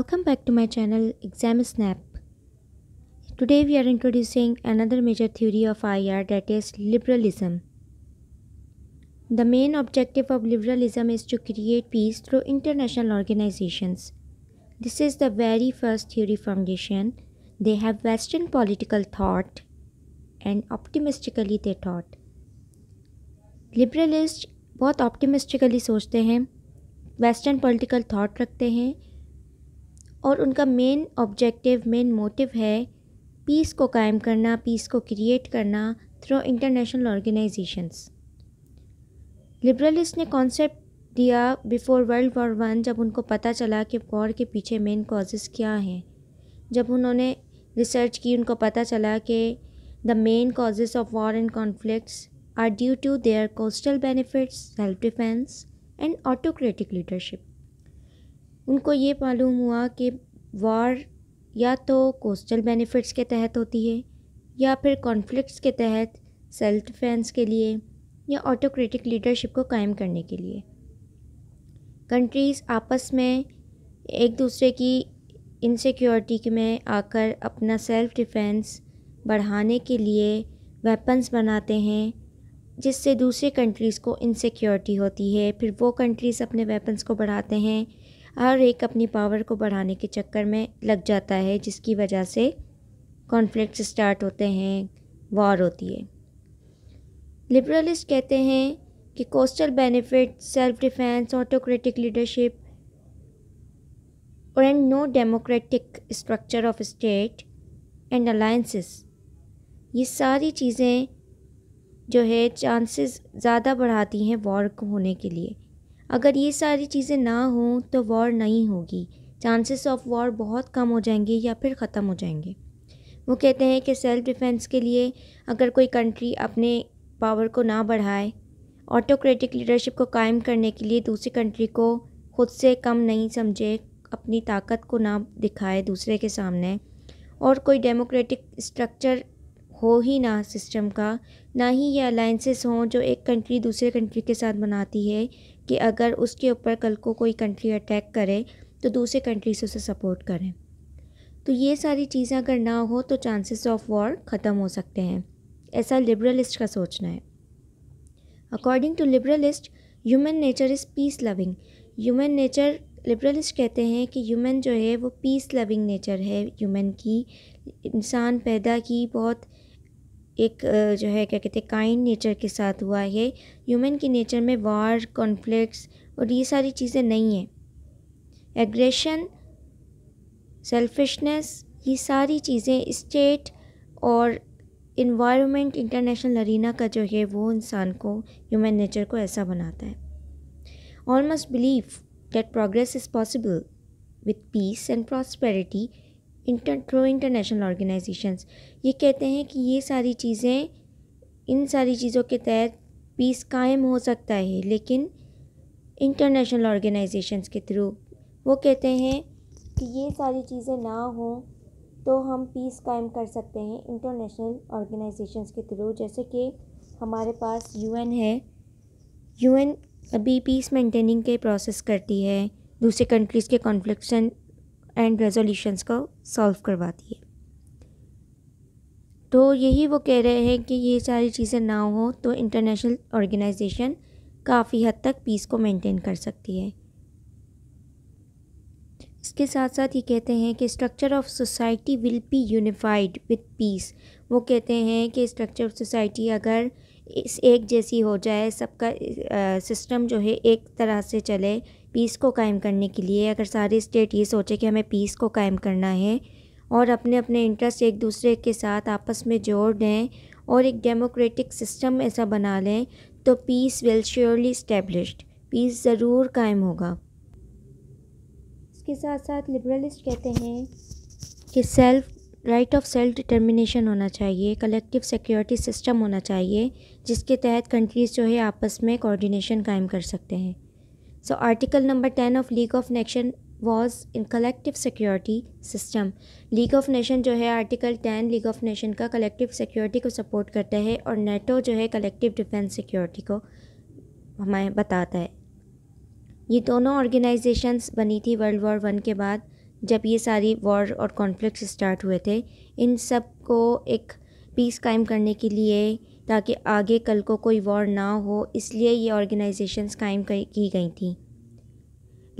Welcome back to my channel Exam Snap. Today we are introducing another major theory of IR that is liberalism. The main objective of liberalism is to create peace through international organizations. This is the very first theory foundation. They have western political thought and optimistically they thought. Liberalists बहुत optimistically सोचते हैं Western political thought रखते हैं और उनका main objective main motive है peace को कायम करना पीस को क्रिएट करना थ्रू इंटरनेशनल ऑर्गेनाइजेशंस लिबरलिस्ट ने कॉन्सेप्ट दिया बिफोर वर्ल्ड वॉर वन जब उनको पता चला कि वॉर के पीछे मेन कॉजेस क्या हैं जब उन्होंने रिसर्च की उनको पता चला कि the main causes of war and conflicts are due to their coastal benefits self defence and autocratic leadership उनको ये मालूम हुआ कि वार या तो कोस्टल बेनिफिट्स के तहत होती है या फिर कॉन्फ्लिक्ट्स के तहत सेल्फ डिफेंस के लिए या ऑटोक्रेटिक लीडरशिप को कायम करने के लिए कंट्रीज़ आपस में एक दूसरे की इनसिक्योरिटी में आकर अपना सेल्फ डिफेंस बढ़ाने के लिए वेपन्स बनाते हैं जिससे दूसरे कंट्रीज़ को इनसिक्योरिटी होती है फिर वो कंट्रीज़ अपने वेपन्स को बढ़ाते हैं हर एक अपनी पावर को बढ़ाने के चक्कर में लग जाता है जिसकी वजह से कॉन्फ्लिक्ट स्टार्ट होते हैं वॉर होती है लिबरलिस्ट कहते हैं कि coastal benefit self defence autocratic leadership और and no democratic structure of state and alliances ये सारी चीज़ें जो है चांसेस ज़्यादा बढ़ाती हैं वॉर को होने के लिए अगर ये सारी चीज़ें ना हों तो वॉर नहीं होगी चांसेस ऑफ वॉर बहुत कम हो जाएंगे या फिर ख़त्म हो जाएंगे वो कहते हैं कि सेल्फ डिफेंस के लिए अगर कोई कंट्री अपने पावर को ना बढ़ाए ऑटोक्रेटिक लीडरशिप को कायम करने के लिए दूसरी कंट्री को खुद से कम नहीं समझे अपनी ताकत को ना दिखाए दूसरे के सामने और कोई डेमोक्रेटिक स्ट्रक्चर हो ही ना सिस्टम का ना ही ये अलाइंसेस हों जो एक कंट्री दूसरे कंट्री के साथ बनाती है कि अगर उसके ऊपर कल को कोई कंट्री अटैक करे तो दूसरे कंट्री से उसे सपोर्ट करें तो ये सारी चीज़ें अगर ना हो तो चांसेस ऑफ वॉर ख़त्म हो सकते हैं ऐसा लिबरलिस्ट का सोचना है according to liberalist human nature is peace loving human nature liberalist कहते हैं कि ह्यूमन जो है वो पीस लविंग नेचर है ह्यूमन की इंसान पैदा की बहुत एक जो है क्या कहते हैं काइंड नेचर के साथ हुआ है ह्यूमन की नेचर में वार कॉन्फ्लिक्ट्स और ये सारी चीज़ें नहीं हैं एग्रेशन सेल्फिशनेस ये सारी चीज़ें स्टेट और इन्वायरमेंट इंटरनेशनल अरीना का जो है वो इंसान को ह्यूमन नेचर को ऐसा बनाता है almost believe that progress is possible with peace and prosperity inter through international organisations ये कहते हैं कि ये सारी चीज़ें इन सारी चीज़ों के तहत पीस कायम हो सकता है लेकिन इंटरनेशनल ऑर्गेनाइजेशंस के थ्रू वो कहते हैं कि ये सारी चीज़ें ना हों तो हम पीस कायम कर सकते हैं इंटरनेशनल ऑर्गेनाइजेशंस के थ्रू जैसे कि हमारे पास यूएन है यूएन अभी पीस मेंटेनिंग के प्रोसेस करती है दूसरे कंट्रीज़ के कॉन्फ्लिक्शन एंड रेजोल्यूशंस को सॉल्व करवाती है तो यही वो कह रहे हैं कि ये सारी चीज़ें ना हो तो इंटरनेशनल ऑर्गेनाइजेशन काफ़ी हद तक पीस को मेंटेन कर सकती है इसके साथ साथ ये कहते हैं कि structure of society will be unified with peace वो कहते हैं कि स्ट्रक्चर ऑफ सोसाइटी अगर इस एक जैसी हो जाए सबका सिस्टम जो है एक तरह से चले पीस को कायम करने के लिए अगर सारे स्टेट ये सोचे कि हमें पीस को कायम करना है और अपने अपने इंटरेस्ट एक दूसरे के साथ आपस में जोड़ दें और एक डेमोक्रेटिक सिस्टम ऐसा बना लें तो peace will surely established peace ज़रूर कायम होगा इसके साथ साथ लिबरलिस्ट कहते हैं कि self right of self determination होना चाहिए कलेक्टिव सिक्योरिटी सिस्टम होना चाहिए जिसके तहत कंट्रीज़ जो है आपस में कोऑर्डिनेशन कायम कर सकते हैं so article number ten of league of nation was in collective security system league of nation जो है article ten league of nation का कलेक्टिव सिक्योरिटी को सपोर्ट करता है और नेटो जो है कलेक्टिव डिफेंस सिक्योरिटी को हमें बताता है ये दोनों ऑर्गेनाइजेशंस बनी थी वर्ल्ड वॉर वन के बाद जब ये सारी वॉर और कॉन्फ्लिक्ट स्टार्ट हुए थे इन सब को एक पीस कायम करने के लिए ताकि आगे कल को कोई वॉर ना हो इसलिए ये ऑर्गेनाइजेशंस कायम की गई थी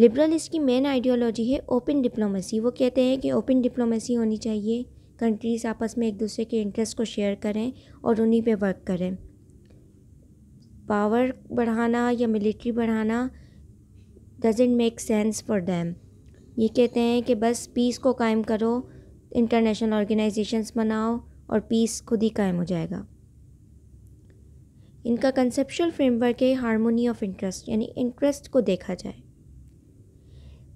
लिबरलिस्ट की मेन आइडियोलॉजी है ओपन डिप्लोमेसी वो कहते हैं कि ओपन डिप्लोमेसी होनी चाहिए कंट्रीज़ आपस में एक दूसरे के इंटरेस्ट को शेयर करें और उन्हीं पे वर्क करें पावर बढ़ाना या मिलिट्री बढ़ाना doesn't make sense for them ये कहते हैं कि बस पीस को कायम करो इंटरनेशनल ऑर्गेनाइजेशंस बनाओ और पीस खुद ही कायम हो जाएगा इनका कंसेप्शुअल फ्रेमवर्क है हारमोनी ऑफ इंटरेस्ट यानी इंटरेस्ट को देखा जाए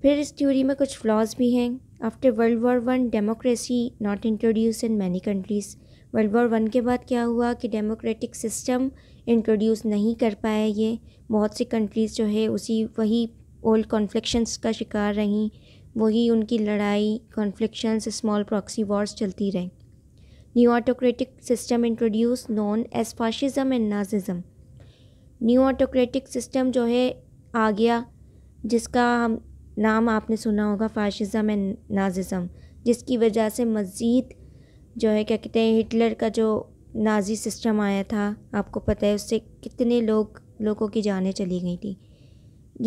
फिर इस थ्योरी में कुछ फ्लॉज भी हैं after world war one democracy not introduce in many countries world war one के बाद क्या हुआ कि डेमोक्रेटिक सिस्टम इंट्रोड्यूस नहीं कर पाया ये बहुत सी कंट्रीज़ जो है उसी वही ओल्ड कॉन्फ्लिक्शंस का शिकार रहीं वही उनकी लड़ाई कॉन्फ्लिक्शंस स्मॉल प्रॉक्सी वॉर्स चलती रहीं new autocratic system introduce known as fascism and nazism new autocratic system जो है आ गया जिसका हम नाम आपने सुना होगा फाशिज़म एंड नाजिज़म जिसकी वजह से मज़ीद जो है क्या कहते हैं हिटलर का जो नाजी सिस्टम आया था आपको पता है उससे कितने लोग लोगों की जानें चली गई थी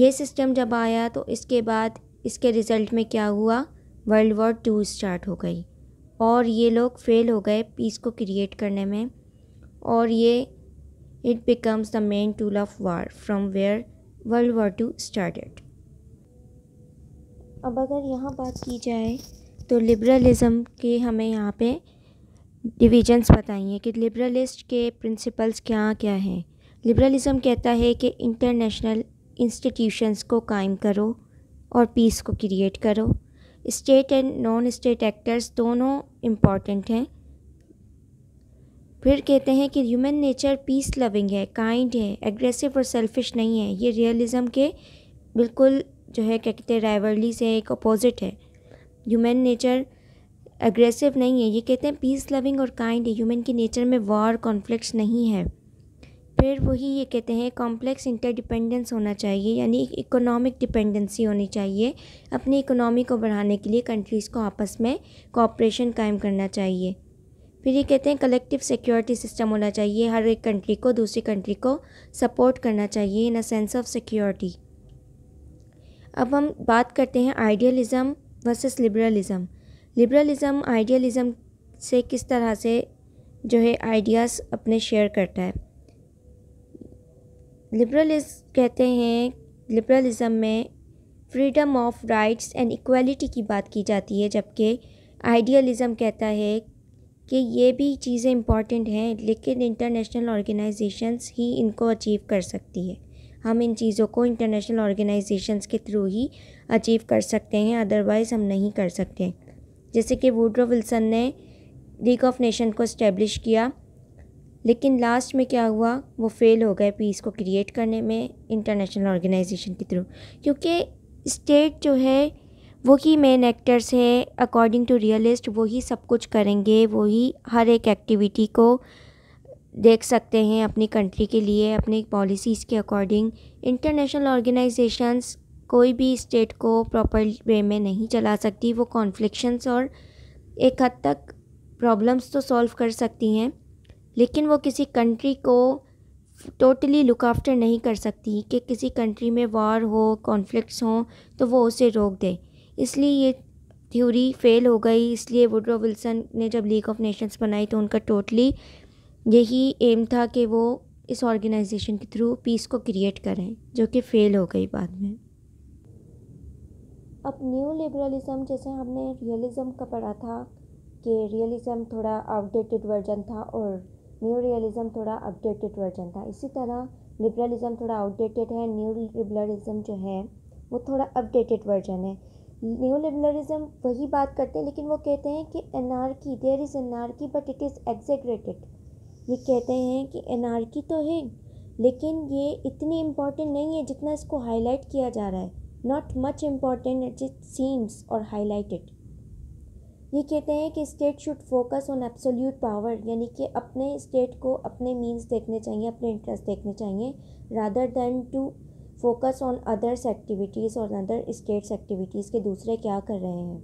ये सिस्टम जब आया तो इसके बाद इसके रिज़ल्ट में क्या हुआ वर्ल्ड वॉर टू स्टार्ट हो गई और ये लोग फ़ेल हो गए पीस को क्रिएट करने में और ये it becomes the main tool of war from where world war two started अब अगर यहाँ बात की जाए तो लिबरलिज्म के हमें यहाँ पे डिविजन्स बताइए कि लिबरलिस्ट के प्रिंसिपल्स क्या क्या हैं लिबरलिज्म कहता है कि इंटरनेशनल इंस्टीट्यूशंस को कायम करो और पीस को क्रिएट करो state and non state actors दोनों इम्पॉर्टेंट हैं फिर कहते हैं कि ह्यूमन नेचर पीस लविंग है काइंड है एग्रेसिव और सेल्फिश नहीं है ये रियलिज़म के बिल्कुल जो है क्या कहते हैं राइवरली से एक अपोजिट है ह्यूमन नेचर एग्रेसिव नहीं है ये कहते हैं पीस लविंग और काइंड है ह्यूमन की नेचर में वॉर कॉन्फ्लिक्ट नहीं है फिर वही ये कहते हैं कॉम्प्लेक्स इंटरडिपेंडेंस होना चाहिए यानी इकोनॉमिक डिपेंडेंसी होनी चाहिए अपनी इकोनॉमी को बढ़ाने के लिए कंट्रीज़ को आपस में कॉपरेशन कायम करना चाहिए फिर ये कहते हैं कलेक्टिव सिक्योरिटी सिस्टम होना चाहिए हर एक कंट्री को दूसरी कंट्री को सपोर्ट करना चाहिए in a sense of security अब हम बात करते हैं idealism versus liberalism liberalism idealism से किस तरह से जो है आइडियाज़ अपने शेयर करता है लिबरलिज कहते हैं लिबरलिज्म में freedom of rights and equality की बात की जाती है जबकि आइडियलिज्म कहता है कि ये भी चीज़ें इम्पॉर्टेंट हैं लेकिन इंटरनेशनल ऑर्गेनाइजेशंस ही इनको अचीव कर सकती है हम इन चीज़ों को इंटरनेशनल ऑर्गेनाइजेशंस के थ्रू ही अचीव कर सकते हैं अदरवाइज़ हम नहीं कर सकते जैसे कि वुड्रो विल्सन ने लीग ऑफ नेशन को इस्टेब्लिश किया लेकिन लास्ट में क्या हुआ वो फेल हो गए पीस को क्रिएट करने में इंटरनेशनल ऑर्गेनाइजेशन के थ्रू क्योंकि स्टेट जो है वो ही मेन एक्टर्स है अकॉर्डिंग टू रियलिस्ट वही सब कुछ करेंगे वही हर एक एक्टिविटी को देख सकते हैं अपनी कंट्री के लिए अपनी पॉलिसीज़ के अकॉर्डिंग इंटरनेशनल ऑर्गेनाइजेशंस कोई भी स्टेट को प्रॉपर वे में नहीं चला सकती वो कॉन्फ्लिक्शंस और एक हद तक प्रॉब्लम्स तो सॉल्व कर सकती हैं लेकिन वो किसी कंट्री को टोटली लुक आफ्टर नहीं कर सकती कि किसी कंट्री में वॉर हो कॉन्फ्लिक्ट्स हों तो वो उसे रोक दे इसलिए ये थ्योरी फ़ेल हो गई इसलिए वुड्रो विल्सन ने जब लीग ऑफ नेशंस बनाई तो उनका टोटली यही एम था कि वो इस ऑर्गेनाइजेशन के थ्रू पीस को क्रिएट करें जो कि फ़ेल हो गई बाद में अब न्यू लिबरलिज्म जैसे हमने रियलिज़म का पढ़ा था कि रियलिज़म थोड़ा आउटडेटेड वर्जन था और न्यू रियलिज़म थोड़ा अपडेटेड वर्जन था इसी तरह लिबरलिज्म थोड़ा आउटडेटेड है न्यू लिबरलिज्म जो है वो थोड़ा अपडेटेड वर्जन है न्यू लिबरलिज्म वही बात करते हैं लेकिन वो कहते हैं कि की देयर इज़ की बट इट इज़ एग्जेग्रेटेड ये कहते हैं कि की तो है लेकिन ये इतनी इम्पॉर्टेंट नहीं है जितना इसको हाईलाइट किया जा रहा है not much important it seems और हाईलाइटेड ये कहते हैं कि state should focus on absolute power यानी कि अपने स्टेट को अपने मीन्स देखने चाहिए अपने इंटरेस्ट देखने चाहिए rather than to focus on others activities और अदर स्टेट्स एक्टिविटीज़ के दूसरे क्या कर रहे हैं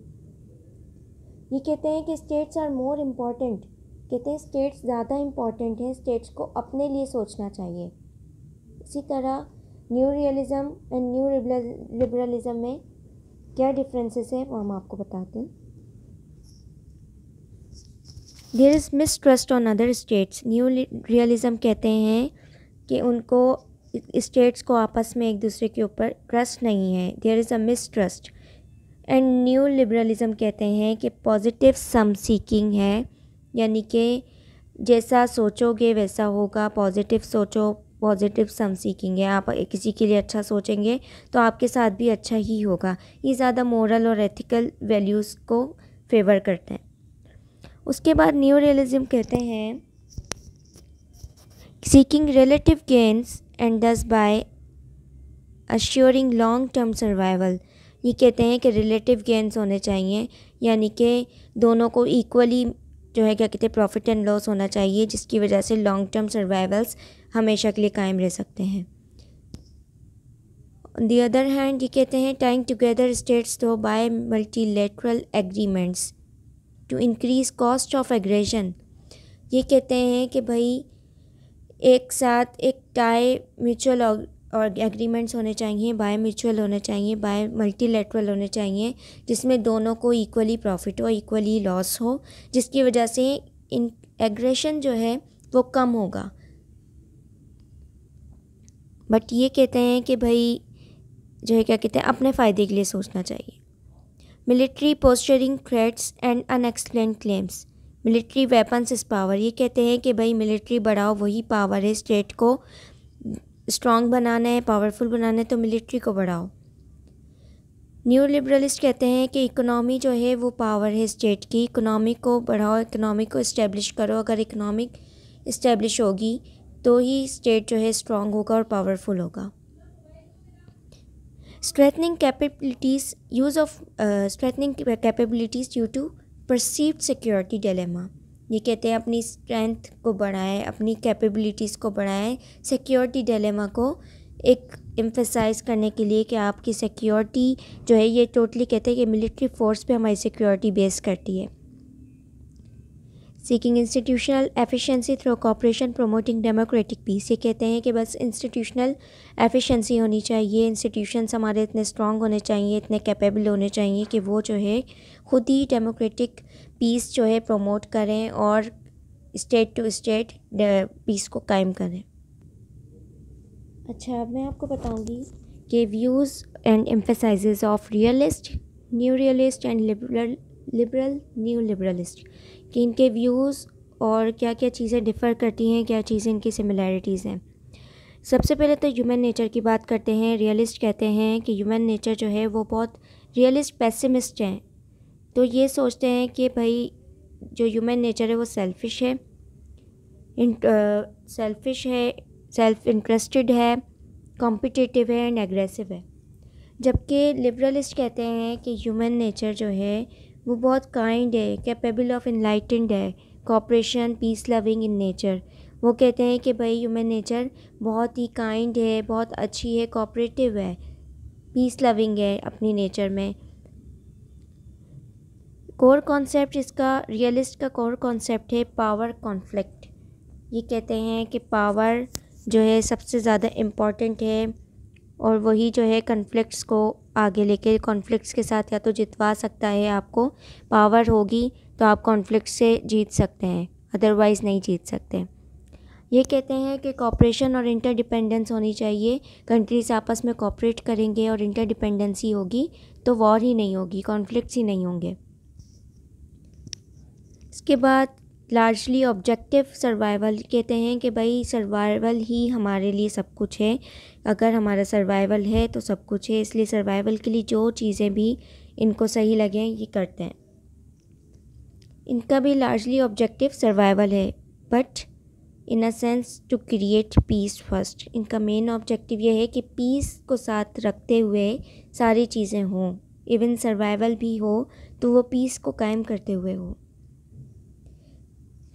ये कहते हैं कि स्टेट्स आर मोर इम्पॉर्टेंट कहते हैं स्टेट्स ज़्यादा इम्पॉर्टेंट हैं स्टेट्स को अपने लिए सोचना चाहिए इसी तरह new realism and new liberalism में क्या डिफरेंसेस हैं वो हम आपको बताते हैं there is mistrust on other states new realism कहते हैं कि उनको स्टेट्स को आपस में एक दूसरे के ऊपर ट्रस्ट नहीं है there is a mistrust and new liberalism कहते हैं कि पॉजिटिव सम सीकिंग है यानी कि जैसा सोचोगे वैसा होगा पॉजिटिव सोचो पॉजिटिव सम सीकिंग है आप किसी के लिए अच्छा सोचेंगे तो आपके साथ भी अच्छा ही होगा ये ज़्यादा मॉरल और एथिकल वैल्यूज़ को फेवर करते हैं उसके बाद न्यू रियलिज्म कहते हैं seeking relative gains and thus by assuring long term survival ये कहते हैं कि रिलेटिव गेंस होने चाहिए यानी कि दोनों को इक्वली जो है क्या कहते हैं प्रॉफिट एंड लॉस होना चाहिए जिसकी वजह से लॉन्ग टर्म सर्वाइवल्स हमेशा के लिए कायम रह सकते हैं दी अदर हैंड ये कहते हैं tying together states though by multilateral agreements to increase cost of aggression ये कहते हैं कि भाई एक साथ एक टाई म्यूचुअल और एग्रीमेंट्स होने चाहिए बाय म्यूचुअल होने चाहिए बाय मल्टीलेटरल होने चाहिए जिसमें दोनों को इक्वली प्रॉफिट हो इक्वली लॉस हो जिसकी वजह से इन एग्रेशन जो है वो कम होगा बट ये कहते हैं कि भाई जो है क्या कहते हैं अपने फ़ायदे के लिए सोचना चाहिए military posturing threats and unexplained claims military weapons is power ये कहते हैं कि भाई मिलिट्री बढ़ाओ वही पावर है स्टेट को स्ट्रॉन्ग बनाना है पावरफुल बनाना है तो मिलिट्री को बढ़ाओ न्यू लिबरलिस्ट कहते हैं कि इकोनॉमी जो है वो पावर है स्टेट की इकोनॉमी को बढ़ाओ इकोनॉमी को इस्टेब्लिश करो अगर इकोनॉमिक इस्टेब्लिश होगी तो ही स्टेट जो है स्ट्रॉन्ग होगा और पावरफुल होगा strengthening capabilities use of uh, strengthening capabilities due to perceived security dilemma ये कहते हैं अपनी स्ट्रेंथ को बढ़ाएं अपनी कैपेबिलिटीज़ को बढ़ाएं सिक्योरिटी डेलेमा को एक एम्फेसाइज करने के लिए कि आपकी सिक्योरिटी जो है ये टोटली कहते हैं कि मिलिट्री फ़ोर्स पे हमारी सिक्योरिटी बेस करती है seeking institutional efficiency through cooperation promoting democratic peace ये कहते हैं कि बस इंस्टीट्यूशनल एफिशिएंसी होनी चाहिए इंस्टीट्यूशंस हमारे इतने स्ट्रॉन्ग होने चाहिए इतने कैपेबल होने चाहिए कि वो जो है ख़ुद ही डेमोक्रेटिक पीस जो है प्रमोट करें और स्टेट टू स्टेट पीस को कायम करें अच्छा मैं आपको बताऊँगी कि views and emphasise of realist new realist and liberal liberal new liberalist कि इनके व्यूज़ और क्या क्या चीज़ें डिफ़र करती हैं क्या चीज़ें इनकी सिमिलैरिटीज़ हैं सबसे पहले तो ह्यूमन नेचर की बात करते हैं रियलिस्ट कहते हैं कि ह्यूमन नेचर जो है वो बहुत रियलिस्ट पेसिमिस्ट हैं तो ये सोचते हैं कि भाई जो ह्यूमन नेचर है वो सेल्फिश है सेल्फिश है सेल्फ इंटरेस्टेड है कॉम्पिटिटिव है एंड एग्रेसिव है जबकि लिबरलिस्ट कहते हैं कि ह्यूमन नेचर जो है वो बहुत काइंड है कैपेबल ऑफ इनलाइटेंड है cooperation peace loving in nature वो कहते हैं कि भाई ह्यूमन नेचर बहुत ही काइंड है बहुत अच्छी है कॉपरेटिव है पीस लविंग है अपनी नेचर में कोर कॉन्सेप्ट इसका रियलिस्ट का कोर कॉन्सेप्ट है पावर कॉन्फ्लिक्ट ये कहते हैं कि पावर जो है सबसे ज़्यादा इम्पॉर्टेंट है और वही जो है कन्फ्लिक्ट को आगे लेके कॉन्फ्लिक्ट्स के साथ या तो जितवा सकता है आपको पावर होगी तो आप कॉन्फ्लिक्ट से जीत सकते हैं अदरवाइज़ नहीं जीत सकते ये कहते हैं कि कॉपरेशन और इंटरडिपेंडेंस होनी चाहिए कंट्रीज आपस में कॉपरेट करेंगे और इंटरडिपेंडेंसी होगी तो वॉर ही नहीं होगी कॉन्फ्लिक्ट्स ही नहीं होंगे इसके बाद लार्जली ऑब्जेक्टिव सर्वाइवल कहते हैं कि भाई सर्वाइवल ही हमारे लिए सब कुछ है अगर हमारा सर्वाइवल है तो सब कुछ है इसलिए सर्वाइवल के लिए जो चीज़ें भी इनको सही लगें ये करते हैं इनका भी लार्जली ऑब्जेक्टिव सर्वाइवल है but in a sense to create peace first इनका मेन ऑब्जेक्टिव ये है कि पीस को साथ रखते हुए सारी चीज़ें हों इवन सर्वाइवल भी हो तो वो पीस को कायम करते हुए हो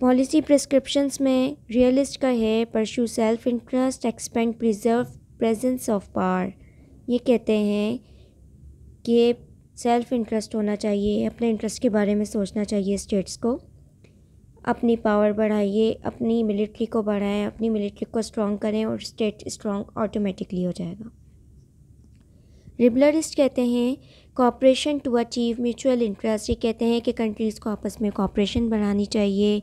पॉलिसी प्रिस्क्रिप्शंस में रियलिस्ट का है pursue self interest expand preserve presence of power ये कहते हैं कि सेल्फ इंटरेस्ट होना चाहिए अपने इंटरेस्ट के बारे में सोचना चाहिए स्टेट्स को अपनी पावर बढ़ाइए अपनी मिलिट्री को बढ़ाएं अपनी मिलिट्री को स्ट्रॉन्ग करें और स्टेट स्ट्रॉन्ग ऑटोमेटिकली हो जाएगा रिबलरिस्ट कहते हैं cooperation to achieve mutual interest ये कहते हैं कि कंट्रीज़ को आपस में कॉपरेशन बढ़ानी चाहिए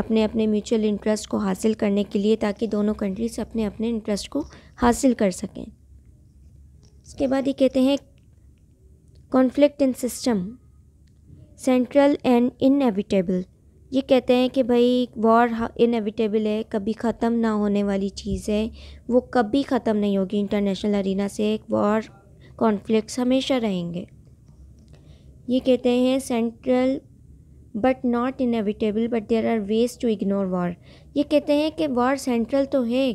अपने अपने म्यूचुअल इंटरेस्ट को हासिल करने के लिए ताकि दोनों कंट्रीज़ अपने अपने इंटरेस्ट को हासिल कर सकें इसके बाद ये कहते हैं conflict in system central and inevitable ये कहते हैं कि भाई वॉर इनएविटेबल है कभी ख़त्म ना होने वाली चीज़ है वो कभी ख़त्म नहीं होगी इंटरनेशनल अरीना से एक वॉर कॉन्फ्लिक्ट्स हमेशा रहेंगे ये कहते हैं central but not evitable but there are ways to ignore war ये कहते हैं कि वॉर सेंट्रल तो है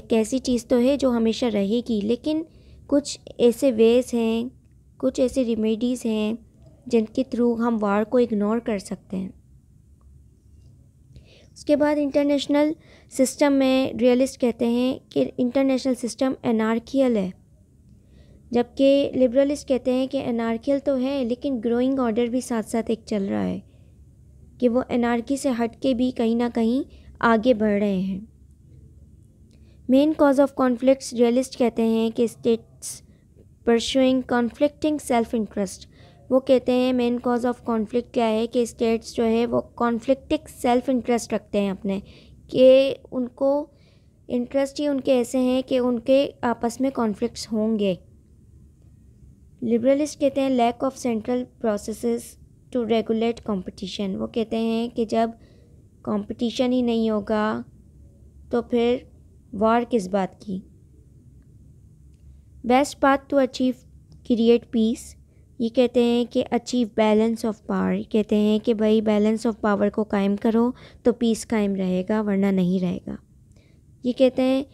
एक ऐसी चीज़ तो है जो हमेशा रहेगी लेकिन कुछ ऐसे वेज हैं कुछ ऐसे रेमेडीज़ हैं जिनके थ्रू हम वार को इग्नोर कर सकते हैं उसके बाद इंटरनेशनल सिस्टम में रियलिस्ट कहते हैं कि इंटरनेशनल सिस्टम एनार्कियल है जबकि लिबरलिस्ट कहते हैं कि अनारकियल तो है लेकिन ग्रोइंग ऑर्डर भी साथ साथ एक चल रहा है कि वो अनारकी से हट के भी कहीं ना कहीं आगे बढ़ रहे हैं main cause of conflicts realist कहते हैं कि states pursuing conflicting self interest वो कहते हैं मेन कॉज ऑफ कॉन्फ्लिक्ट क्या है कि स्टेट्स जो है वो कॉन्फ्लिक्ट सेल्फ इंटरेस्ट रखते हैं अपने कि उनको इंटरेस्ट ही उनके ऐसे हैं कि उनके आपस में कॉन्फ्लिक्ट होंगे लिबरलिस्ट कहते हैं lack of central process to regulate competition वो कहते हैं कि जब कॉम्पटिशन ही नहीं होगा तो फिर वार किस बात की best path to achieve create peace ये कहते हैं कि अचीव बैलेंस ऑफ पावर कहते हैं कि भाई बैलेंस ऑफ पावर को कायम करो तो पीस कायम रहेगा वरना नहीं रहेगा ये कहते हैं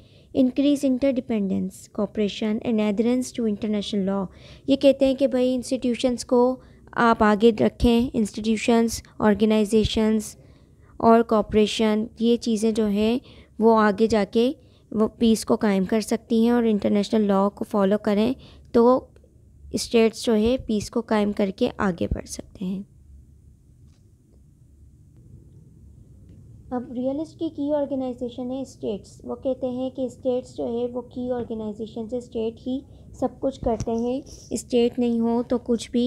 increase interdependence cooperation and adherence to international law ये कहते हैं कि भाई इंस्टीट्यूशंस को आप आगे रखें इंस्टीट्यूशंस ऑर्गेनाइजेशंस और कॉपरेशन ये चीज़ें जो हैं वो आगे जाके वो पीस को कायम कर सकती हैं और इंटरनेशनल लॉ को फॉलो करें तो स्टेट्स जो है पीस को कायम करके आगे बढ़ सकते हैं अब रियलिस्ट की की ऑर्गेनाइजेशन है स्टेट्स वो कहते हैं कि स्टेट्स जो है वो की ऑर्गेनाइजेशन से स्टेट ही सब कुछ करते हैं स्टेट नहीं हो तो कुछ भी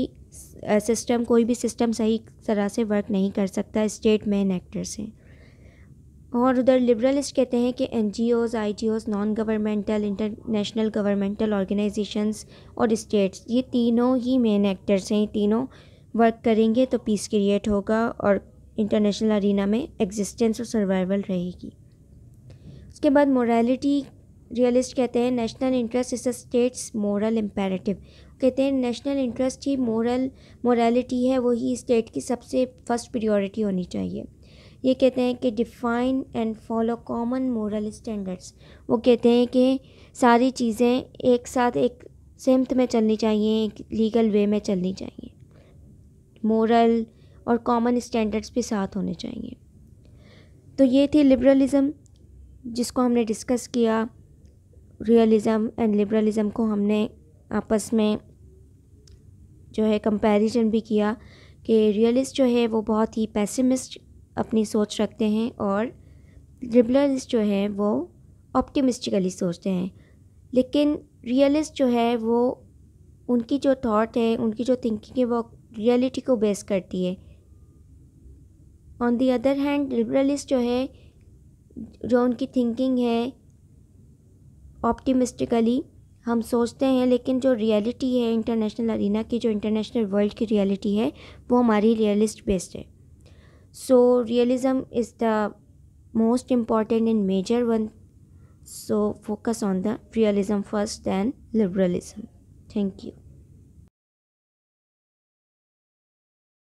सिस्टम कोई भी सिस्टम सही तरह से वर्क नहीं कर सकता स्टेट मेन एक्टर्स हैं और उधर लिबरलिस्ट कहते हैं कि N G Os I G Os non governmental international governmental organisations और स्टेट्स ये तीनों ही मेन एक्टर्स हैं तीनों वर्क करेंगे तो पीस क्रिएट होगा और इंटरनेशनल अरीना में एग्जिस्टेंस और सर्वाइवल रहेगी उसके बाद मोरालिटी रियलिस्ट कहते हैं national interest is a state's moral imperative कहते हैं नेशनल इंटरेस्ट ही मोरल मोरालिटी है वही स्टेट की सबसे फर्स्ट प्रियोरिटी होनी चाहिए ये कहते हैं कि define and follow common moral standards वो कहते हैं कि सारी चीज़ें एक साथ एक सिमत में चलनी चाहिए एक लीगल वे में चलनी चाहिए मोरल और कॉमन स्टैंडर्ड्स भी साथ होने चाहिए तो ये थी लिबरलिज़म जिसको हमने डिस्कस किया रियलिज़म एंड लिबरलिज़म को हमने आपस में जो है कंपैरिजन भी किया कि रियलिस्ट जो है वो बहुत ही पैसिमिस्ट अपनी सोच रखते हैं और लिबरलिस्ट जो है वो ऑप्टिमिस्टिकली सोचते हैं लेकिन रियलिस्ट जो है वो उनकी जो थॉट है उनकी जो थिंकिंग है वो रियलिटी को बेस करती है on the other hand liberalist जो है जो उनकी थिंकिंग है ऑप्टिमिस्टिकली हम सोचते हैं लेकिन जो रियलिटी है इंटरनेशनल अरीना की जो इंटरनेशनल वर्ल्ड की रियलिटी है वो हमारी रियलिस्ट बेस्ड है so realism is the most important and major one so focus on the realism first than liberalism thank you